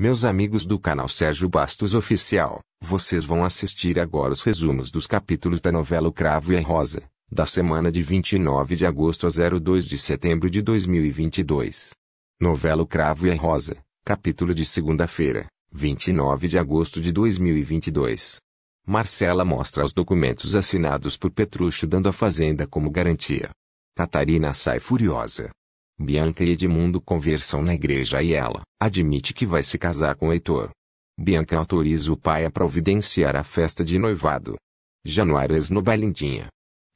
Meus amigos do canal Sérgio Bastos Oficial, vocês vão assistir agora os resumos dos capítulos da novela o Cravo e a Rosa, da semana de 29 de agosto a 02 de setembro de 2022. Novela o Cravo e a Rosa, capítulo de segunda-feira, 29 de agosto de 2022. Marcela mostra os documentos assinados por Petrucho dando a fazenda como garantia. Catarina sai furiosa, Bianca e Edmundo conversam na igreja e ela admite que vai se casar com Heitor. Bianca autoriza o pai a providenciar a festa de noivado. Januário esnoba Lindinha.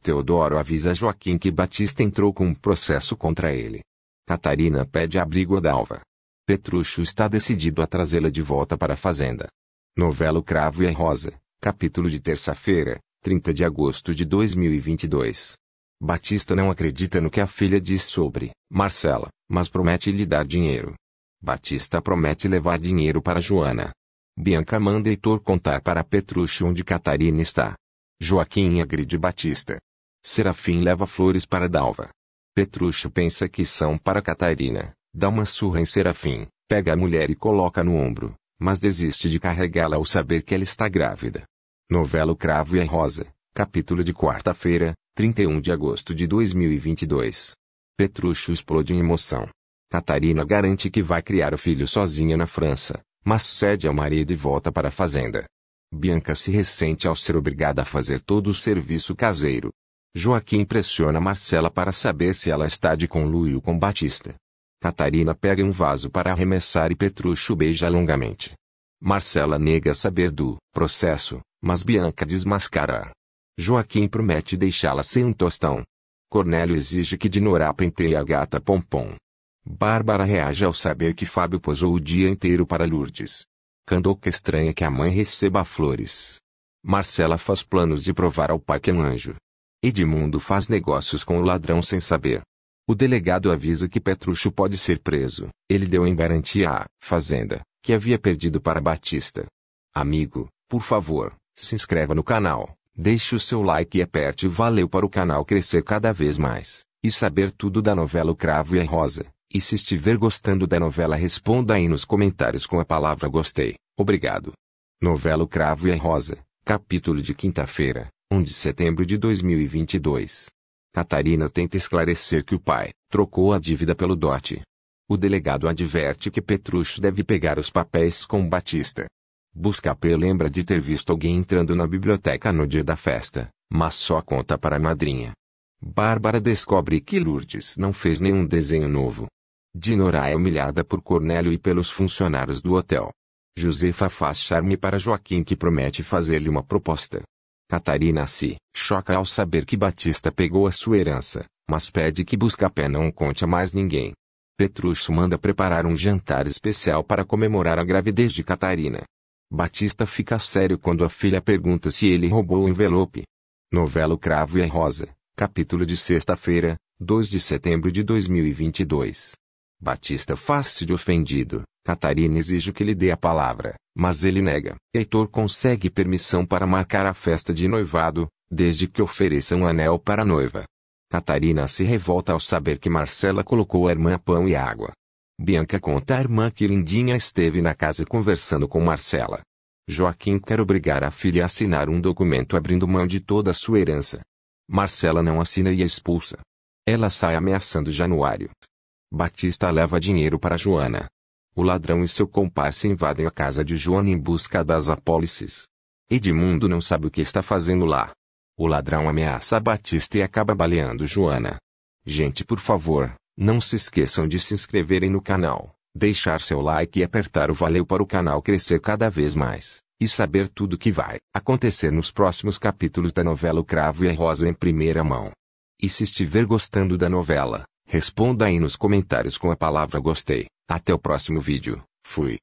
Teodoro avisa Joaquim que Batista entrou com um processo contra ele. Catarina pede abrigo a Dalva. Petrucho está decidido a trazê-la de volta para a fazenda. Novelo Cravo e a Rosa, capítulo de terça-feira, 30 de agosto de 2022. Batista não acredita no que a filha diz sobre Marcela, mas promete lhe dar dinheiro. Batista promete levar dinheiro para Joana. Bianca manda Heitor contar para Petrucho onde Catarina está. Joaquim agride Batista. Serafim leva flores para Dalva. Petrucho pensa que são para Catarina, dá uma surra em Serafim, pega a mulher e coloca no ombro, mas desiste de carregá-la ao saber que ela está grávida. Novelo Cravo e a Rosa, capítulo de quarta-feira, 31 de agosto de 2022. Petrucho explode em emoção. Catarina garante que vai criar o filho sozinha na França, mas cede ao marido e volta para a fazenda. Bianca se ressente ao ser obrigada a fazer todo o serviço caseiro. Joaquim pressiona Marcela para saber se ela está de conluio com Batista. Catarina pega um vaso para arremessar e Petrucho beija longamente. Marcela nega saber do processo, mas Bianca desmascara. Joaquim promete deixá-la sem um tostão. Cornélio exige que Dinorá penteie a gata Pompom. Bárbara reage ao saber que Fábio posou o dia inteiro para Lourdes. Candoca estranha que a mãe receba flores. Marcela faz planos de provar ao pai que é um anjo. Edmundo faz negócios com o ladrão sem saber. O delegado avisa que Petrucho pode ser preso. Ele deu em garantia a fazenda, que havia perdido para Batista. Amigo, por favor, se inscreva no canal. Deixe o seu like e aperte valeu para o canal crescer cada vez mais, e saber tudo da novela o Cravo e a Rosa. E se estiver gostando da novela responda aí nos comentários com a palavra gostei. Obrigado. Novela o Cravo e a Rosa, capítulo de quinta-feira, 1 de setembro de 2022. Catarina tenta esclarecer que o pai trocou a dívida pelo dote. O delegado adverte que Petrucho deve pegar os papéis com Batista, Buscapé lembra de ter visto alguém entrando na biblioteca no dia da festa, mas só conta para a madrinha. Bárbara descobre que Lourdes não fez nenhum desenho novo. Dinorah é humilhada por Cornélio e pelos funcionários do hotel. Josefa faz charme para Joaquim que promete fazer-lhe uma proposta. Catarina se choca ao saber que Batista pegou a sua herança, mas pede que Buscapé não conte a mais ninguém. Petrucho manda preparar um jantar especial para comemorar a gravidez de Catarina. Batista fica sério quando a filha pergunta se ele roubou o envelope. Novelo Cravo e a Rosa, capítulo de sexta-feira, 2 de setembro de 2022. Batista faz-se de ofendido. Catarina exige que lhe dê a palavra, mas ele nega. Heitor consegue permissão para marcar a festa de noivado, desde que ofereça um anel para a noiva. Catarina se revolta ao saber que Marcela colocou a irmã pão e água, Bianca conta à irmã que Lindinha esteve na casa conversando com Marcela. Joaquim quer obrigar a filha a assinar um documento abrindo mão de toda a sua herança. Marcela não assina e é expulsa. Ela sai ameaçando Januário. Batista leva dinheiro para Joana. O ladrão e seu comparsa invadem a casa de Joana em busca das apólices. Edmundo não sabe o que está fazendo lá. O ladrão ameaça Batista e acaba baleando Joana. Gente, por favor, não se esqueçam de se inscreverem no canal, deixar seu like e apertar o valeu para o canal crescer cada vez mais, e saber tudo o que vai acontecer nos próximos capítulos da novela o Cravo e a Rosa em primeira mão. E se estiver gostando da novela, responda aí nos comentários com a palavra gostei. Até o próximo vídeo. Fui.